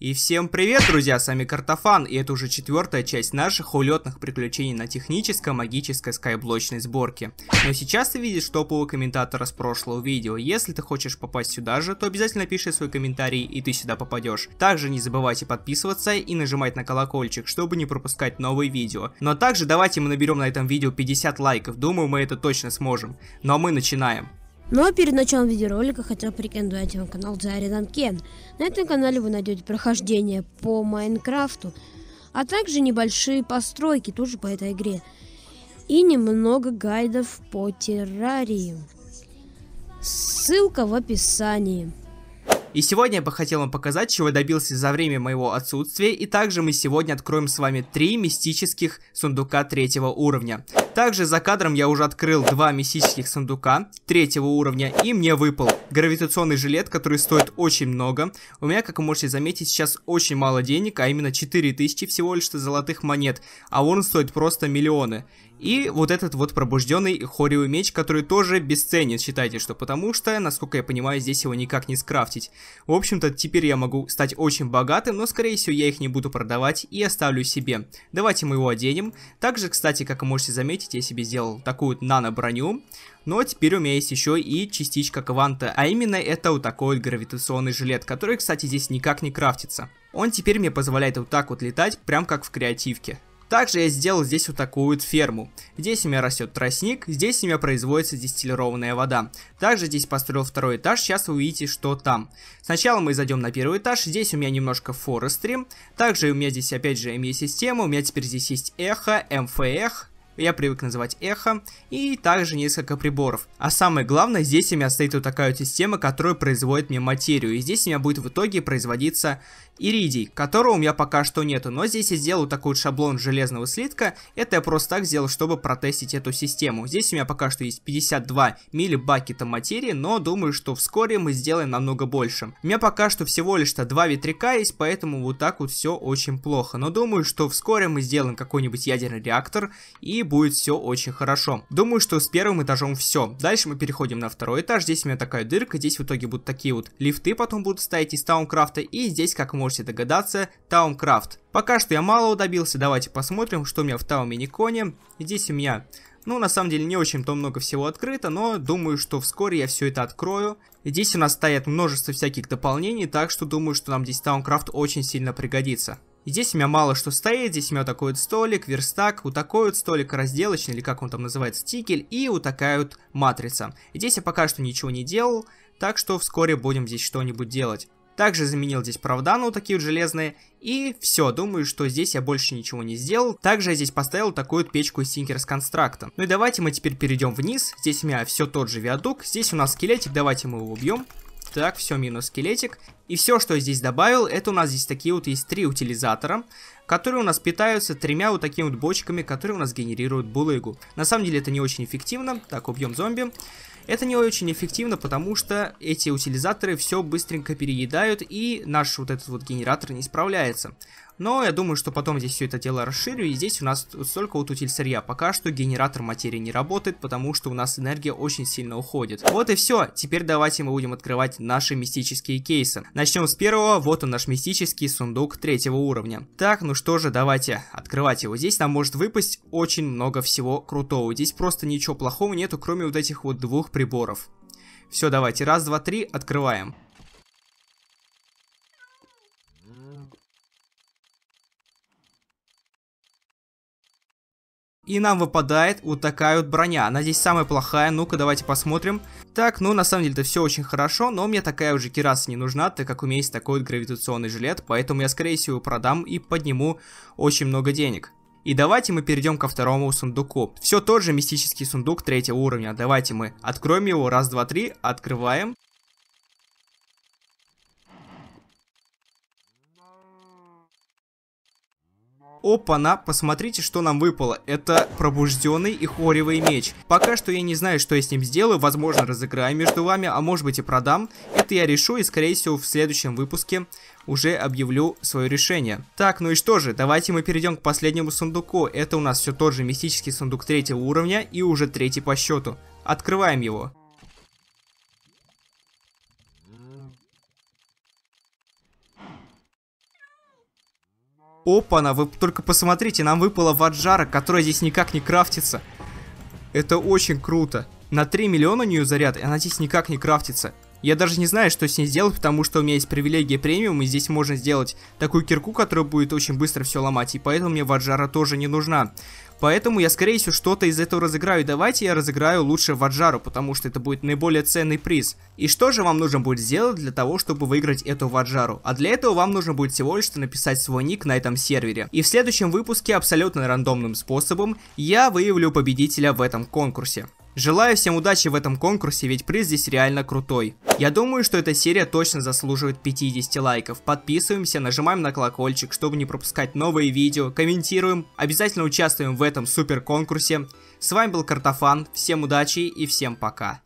И всем привет, друзья, с вами Картофан, и это уже четвертая часть наших улетных приключений на технической, магической скайблочной сборке. Но сейчас ты видишь топового комментатора с прошлого видео. Если ты хочешь попасть сюда же, то обязательно пиши свой комментарий, и ты сюда попадешь. Также не забывайте подписываться и нажимать на колокольчик, чтобы не пропускать новые видео. Но также давайте мы наберем на этом видео 50 лайков, думаю мы это точно сможем. Ну а мы начинаем. Но ну, а перед началом видеоролика хотел порекомендовать вам канал Заридан Кен. На этом канале вы найдете прохождение по Майнкрафту, а также небольшие постройки тоже по этой игре и немного гайдов по террарии. Ссылка в описании. И сегодня я бы хотел вам показать, чего добился за время моего отсутствия, и также мы сегодня откроем с вами три мистических сундука третьего уровня. Также за кадром я уже открыл два мистических сундука третьего уровня, и мне выпал гравитационный жилет, который стоит очень много. У меня, как вы можете заметить, сейчас очень мало денег, а именно 4000 всего лишь золотых монет, а он стоит просто миллионы. И вот этот вот пробужденный хоревый меч, который тоже бесценен, считайте, что потому что, насколько я понимаю, здесь его никак не скрафтить. В общем-то, теперь я могу стать очень богатым, но скорее всего я их не буду продавать и оставлю себе. Давайте мы его оденем. Также, кстати, как вы можете заметить, заметить, я себе сделал такую нано-броню. Но теперь у меня есть еще и частичка кванта, а именно это вот такой вот гравитационный жилет, который, кстати, здесь никак не крафтится. Он теперь мне позволяет вот так вот летать, прям как в креативке. Также я сделал здесь вот такую вот ферму. Здесь у меня растет тростник, здесь у меня производится дистиллированная вода. Также здесь построил второй этаж, сейчас вы увидите, что там. Сначала мы зайдем на первый этаж, здесь у меня немножко форестри. Также у меня здесь опять же ME-система, у меня теперь здесь есть эхо, МФЭХ, я привык называть эхо, и также несколько приборов. А самое главное, здесь у меня стоит вот такая вот система, которая производит мне материю, и здесь у меня будет в итоге производиться Иридий, которого у меня пока что нету, но здесь я сделал такой вот шаблон железного слитка, это я просто так сделал, чтобы протестить эту систему. Здесь у меня пока что есть 52 бакета материи, но думаю, что вскоре мы сделаем намного больше. У меня пока что всего лишь-то 2 ветряка есть, поэтому вот так вот все очень плохо, но думаю, что вскоре мы сделаем какой-нибудь ядерный реактор и будет все очень хорошо. Думаю, что с первым этажом все. Дальше мы переходим на второй этаж, здесь у меня такая дырка, здесь в итоге будут такие вот лифты потом будут стоять из таункрафта и здесь как можно можете догадаться, Таункрафт. Пока что я мало добился, давайте посмотрим, что у меня в Тауме Никоне. Здесь у меня, ну, на самом деле, не очень-то много всего открыто, но думаю, что вскоре я все это открою. Здесь у нас стоят множество всяких дополнений, так что думаю, что нам здесь Таункрафт очень сильно пригодится. Здесь у меня мало что стоит, здесь у меня вот такой вот столик, верстак, вот такой вот столик разделочный, или как он там называется, стикель, и вот такая вот матрица. Здесь я пока что ничего не делал, так что вскоре будем здесь что-нибудь делать. Также заменил здесь провода на ну, такие вот железные. И все, думаю, что здесь я больше ничего не сделал. Также я здесь поставил такую вот печку из Синкер с Ну и давайте мы теперь перейдем вниз. Здесь у меня все тот же виадук. Здесь у нас скелетик, давайте мы его убьем. Так, все, минус скелетик. И все, что я здесь добавил, это у нас здесь такие вот есть три утилизатора, которые у нас питаются тремя вот такими вот бочками, которые у нас генерируют булыгу. На самом деле это не очень эффективно. Так, убьем зомби. Это не очень эффективно, потому что эти утилизаторы все быстренько переедают, и наш вот этот вот генератор не справляется. Но я думаю, что потом здесь все это дело расширю, и здесь у нас только вот утиль сырья. Пока что генератор материи не работает, потому что у нас энергия очень сильно уходит. Вот и все. Теперь давайте мы будем открывать наши мистические кейсы. Начнем с первого. Вот он наш мистический сундук третьего уровня. Так, ну что же, давайте открывать его. Здесь нам может выпасть очень много всего крутого. Здесь просто ничего плохого нету, кроме вот этих вот двух приборов. Все, давайте. Раз, два, три, открываем. И нам выпадает вот такая вот броня. Она здесь самая плохая. Ну-ка, давайте посмотрим. Так, ну, на самом деле, это все очень хорошо, но мне такая уже кераса не нужна, так как у меня есть такой вот гравитационный жилет, поэтому я, скорее всего, продам и подниму очень много денег. И давайте мы перейдем ко второму сундуку. Все тот же мистический сундук третьего уровня. Давайте мы откроем его. Раз, два, три. Открываем. Опа-на, посмотрите, что нам выпало. Это пробужденный и хоревый меч. Пока что я не знаю, что я с ним сделаю. Возможно, разыграю между вами, а может быть и продам. Это я решу и, скорее всего, в следующем выпуске уже объявлю свое решение. Так, ну и что же, давайте мы перейдем к последнему сундуку. Это у нас все тот же мистический сундук третьего уровня и уже третий по счету. Открываем его. Опана, вы только посмотрите, нам выпала ваджара, которая здесь никак не крафтится. Это очень круто. На 3 миллиона у нее заряд, и она здесь никак не крафтится. Я даже не знаю, что с ней сделать, потому что у меня есть привилегия премиум, и здесь можно сделать такую кирку, которая будет очень быстро все ломать, и поэтому мне Ваджара тоже не нужна. Поэтому я, скорее всего, что-то из этого разыграю. Давайте я разыграю лучше Ваджару, потому что это будет наиболее ценный приз. И что же вам нужно будет сделать для того, чтобы выиграть эту Ваджару? А для этого вам нужно будет всего лишь написать свой ник на этом сервере. И в следующем выпуске абсолютно рандомным способом я выявлю победителя в этом конкурсе. Желаю всем удачи в этом конкурсе, ведь приз здесь реально крутой. Я думаю, что эта серия точно заслуживает 50 лайков. Подписываемся, нажимаем на колокольчик, чтобы не пропускать новые видео, комментируем, обязательно участвуем в этом супер конкурсе. С вами был Картофан, всем удачи и всем пока.